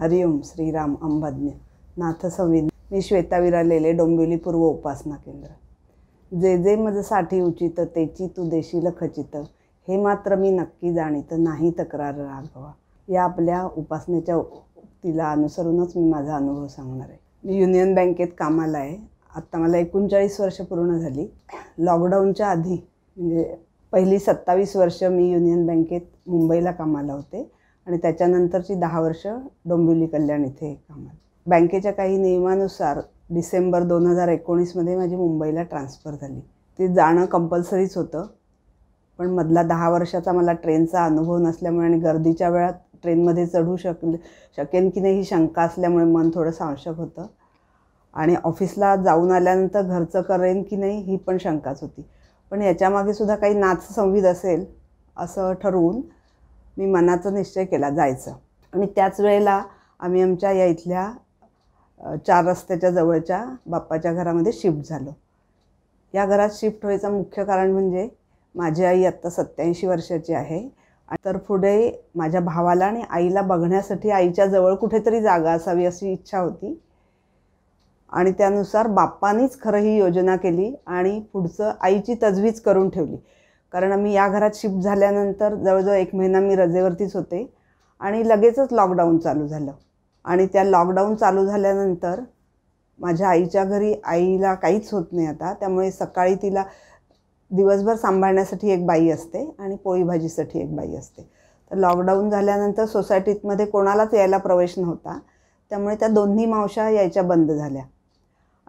हरिओम श्रीराम नाथ नाथसंविध मी श्वेता विरालेले डोंबिवली पूर्व उपासना केंद्र जे जे मज साठी उचित तेची तू देशील खचित हे मात्र मी नक्की जाणीत नाही तक्रार राघवा या आपल्या उपासनेच्या उक्तीला अनुसरूनच मी माझा अनुभव सांगणार आहे मी युनियन बँकेत कामाला आहे आत्ता मला एकोणचाळीस वर्ष पूर्ण झाली लॉकडाऊनच्या आधी म्हणजे पहिली सत्तावीस वर्ष मी युनियन बँकेत मुंबईला कामाला होते आणि त्याच्यानंतरची दहा वर्ष डोंबिवली कल्याण इथे कामाला बँकेच्या काही नियमानुसार डिसेंबर दोन हजार एकोणीसमध्ये माझी मुंबईला ट्रान्सफर झाली ते जाणं कंपल्सरीच होतं पण मधला दहा वर्षाचा मला ट्रेनचा अनुभव नसल्यामुळे आणि गर्दीच्या वेळात ट्रेनमध्ये चढू शकले शकेन की नाही ही शंका असल्यामुळे मन थोडं सांशक होतं आणि ऑफिसला जाऊन आल्यानंतर घरचं करेन की नाही ही पण शंकाच होती पण याच्यामागे सुद्धा काही नाच संविध असेल असं ठरवून मी मनाचा निश्चय केला जायचं आणि त्याच वेळेला आम्ही आमच्या या इथल्या चार रस्त्याच्या जवळच्या बाप्पाच्या घरामध्ये शिफ्ट झालो या घरात शिफ्ट व्हायचं मुख्य कारण म्हणजे माझी आई आत्ता सत्याऐंशी वर्षाची आहे तर पुढे माझ्या भावाला आणि आईला बघण्यासाठी आईच्या जवळ कुठेतरी जागा असावी अशी इच्छा होती आणि त्यानुसार बाप्पानीच खरं ही योजना केली आणि पुढचं आईची तजवीज करून ठेवली कारण आम्ही या घरात शिफ्ट झाल्यानंतर जवळजवळ एक महिना मी रजेवरतीच होते आणि लगेचच लॉकडाऊन चालू झालं आणि त्या लॉकडाऊन चालू झाल्यानंतर माझ्या आईच्या घरी आईला काहीच होत नाही आता त्यामुळे सकाळी तिला दिवसभर सांभाळण्यासाठी एक बाई असते आणि पोळी भाजीसाठी एक बाई असते तर लॉकडाऊन झाल्यानंतर सोसायटीतमध्ये कोणालाच यायला प्रवेश नव्हता त्यामुळे त्या दोन्ही मावशा यायच्या बंद झाल्या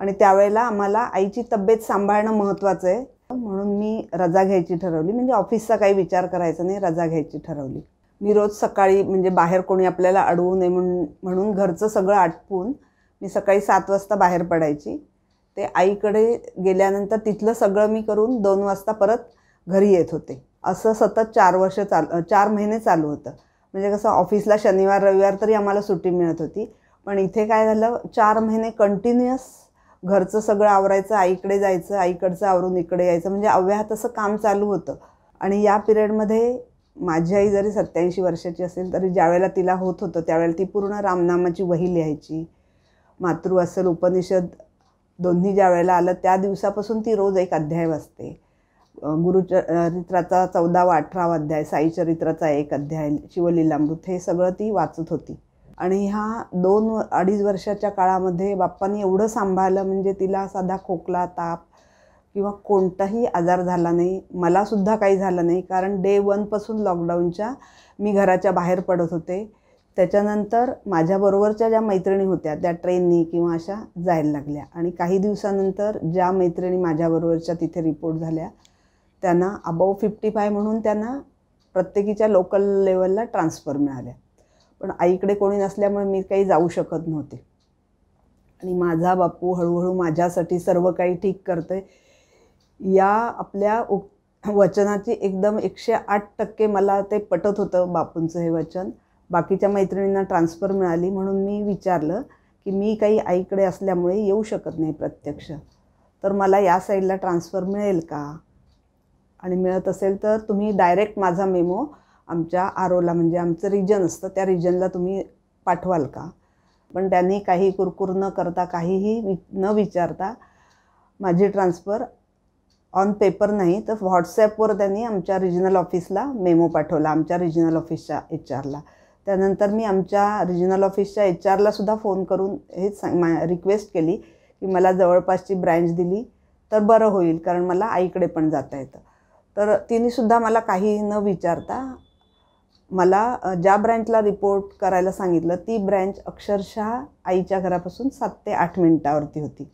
आणि त्यावेळेला आम्हाला आईची तब्येत सांभाळणं महत्त्वाचं आहे म्हणून मी रजा घ्यायची ठरवली म्हणजे ऑफिसचा काही विचार करायचा नाही रजा घ्यायची ठरवली मी रोज सकाळी म्हणजे बाहेर कोणी आपल्याला अडवू नये म्हणून म्हणून घरचं सगळं आटपून मी सकाळी सात वाजता बाहेर पडायची ते आईकडे गेल्यानंतर तिथलं सगळं मी करून दोन वाजता परत घरी येत होते असं सतत चार वर्ष चाल चार महिने चालू होतं म्हणजे कसं ऑफिसला शनिवार रविवार तरी आम्हाला सुट्टी मिळत होती पण इथे काय झालं चार महिने कंटिन्युअस घरचं सगळं आवरायचं आईकडे जायचं आईकडचं आवरून इकडे यायचं म्हणजे अव्या तसं काम चालू होतं आणि या पिरियडमध्ये माझी आई जरी सत्याऐंशी वर्षाची असेल तरी ज्यावेळेला तिला होत होतं त्यावेळेला ती पूर्ण रामनामाची वही लिहायची मातृ असेल उपनिषद दोन्ही ज्या वेळेला आलं त्या दिवसापासून ती रोज एक अध्याय वाचते गुरुचरित्राचा चौदावा अठरावा अध्याय साईचरित्राचा एक अध्याय शिवलीलामृत हे सगळं ती वाचत होती आणि ह्या दोन अडीच वर्षाच्या काळामध्ये बाप्पांनी एवढं सांभाळलं म्हणजे तिला साधा खोकला ताप किंवा कोणताही आजार झाला नाही मलासुद्धा काही झालं नाही कारण डे वनपासून लॉकडाऊनच्या मी घराच्या बाहेर पडत होते त्याच्यानंतर माझ्याबरोबरच्या ज्या मैत्रिणी होत्या त्या ट्रेननी किंवा अशा जायला लागल्या आणि काही दिवसानंतर ज्या मैत्रिणी माझ्याबरोबरच्या तिथे रिपोर्ट झाल्या त्यांना अबाव फिफ्टी फाय म्हणून त्यांना प्रत्येकीच्या लोकल लेवलला ट्रान्सफर मिळाल्या पण आईकडे कोणी नसल्यामुळे मी काही जाऊ शकत नव्हते आणि माझा बापू हळूहळू माझ्यासाठी सर्व काही ठीक करते या आपल्या उप वचनाची एकदम एकशे आठ टक्के मला ते पटत होतं बापूंचं हे वचन बाकीच्या मैत्रिणींना ट्रान्सफर मिळाली म्हणून मी विचारलं की मी काही आईकडे असल्यामुळे येऊ शकत नाही प्रत्यक्ष तर मला या साईडला ट्रान्सफर मिळेल का आणि मिळत असेल तर तुम्ही डायरेक्ट माझा मेमो आमच्या आरोला म्हणजे आमचं रिजन असतं त्या रिजनला तुम्ही पाठवाल का पण त्यांनी काही कुरकुर न करता काहीही वि न विचारता माझी ट्रान्सफर ऑन पेपर नाही तर व्हॉट्सॲपवर त्यांनी आमच्या रिजनल ऑफिसला मेमो पाठवला आमच्या रिजनल ऑफिसच्या एच आरला त्यानंतर मी आमच्या रिजनल ऑफिसच्या एच आरलासुद्धा फोन करून हेच सांग मा रिक्वेस्ट केली की मला जवळपासची ब्रँच दिली तर बरं होईल कारण मला आईकडे पण जाता येतं तर तिनेसुद्धा मला काही न विचारता मला ज्या ब्रँचला रिपोर्ट करायला सांगितलं ती ब्रँच अक्षरशः आईच्या घरापासून सात ते आठ मिनटावरती होती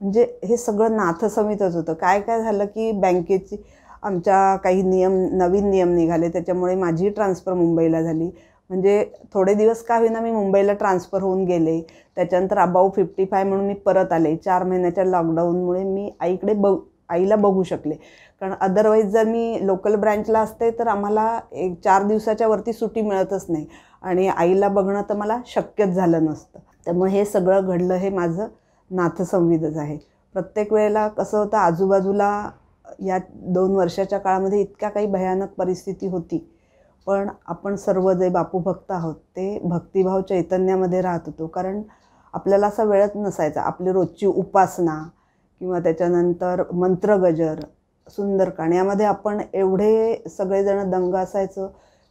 म्हणजे हे सगळं नाथसमितच होतं काय काय झालं की बँकेची आमच्या काही नियम नवीन नियम निघाले त्याच्यामुळे माझी ट्रान्सफर मुंबईला झाली म्हणजे थोडे दिवस का होईना मी मुंबईला ट्रान्सफर होऊन गेले त्याच्यानंतर अबाऊ फिफ्टी फाय म्हणून मी परत आले चार महिन्याच्या लॉकडाऊनमुळे मी आईकडे ब आईला बघू शकले कारण अदरवाईज जर मी लोकल ब्रँचला असते तर आम्हाला एक चार दिवसाच्या वरती सुट्टी मिळतच नाही आणि आईला बघणं तर मला शक्यच झालं नसतं त्यामुळे हे सगळं घडलं हे माझं नाथसंविधच आहे प्रत्येक वेळेला कसं होतं आजूबाजूला या दोन वर्षाच्या काळामध्ये इतक्या काही भयानक परिस्थिती होती पण आपण सर्व जे बापू भक्त आहोत ते भक्तिभाव चैतन्यामध्ये राहत होतो कारण आपल्याला असा वेळच नसायचा आपली रोजची उपासना किंवा त्याच्यानंतर मंत्र गजर सुंदरकांड यामध्ये आपण एवढे सगळेजण दंग असायचं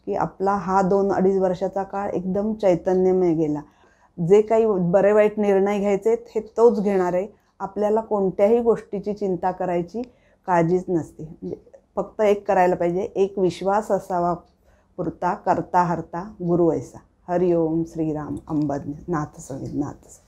की आपला हा दोन अडीच वर्षाचा काळ एकदम चैतन्यमय गेला जे काही बरे वाईट निर्णय घ्यायचे हे तोच घेणार आहे आपल्याला कोणत्याही गोष्टीची चिंता करायची काळजीच नसते म्हणजे फक्त एक करायला पाहिजे एक विश्वास असावा पुरता करता हरता गुरु ऐसा हरिओम श्रीराम अंबद नाथ संगीत नाथ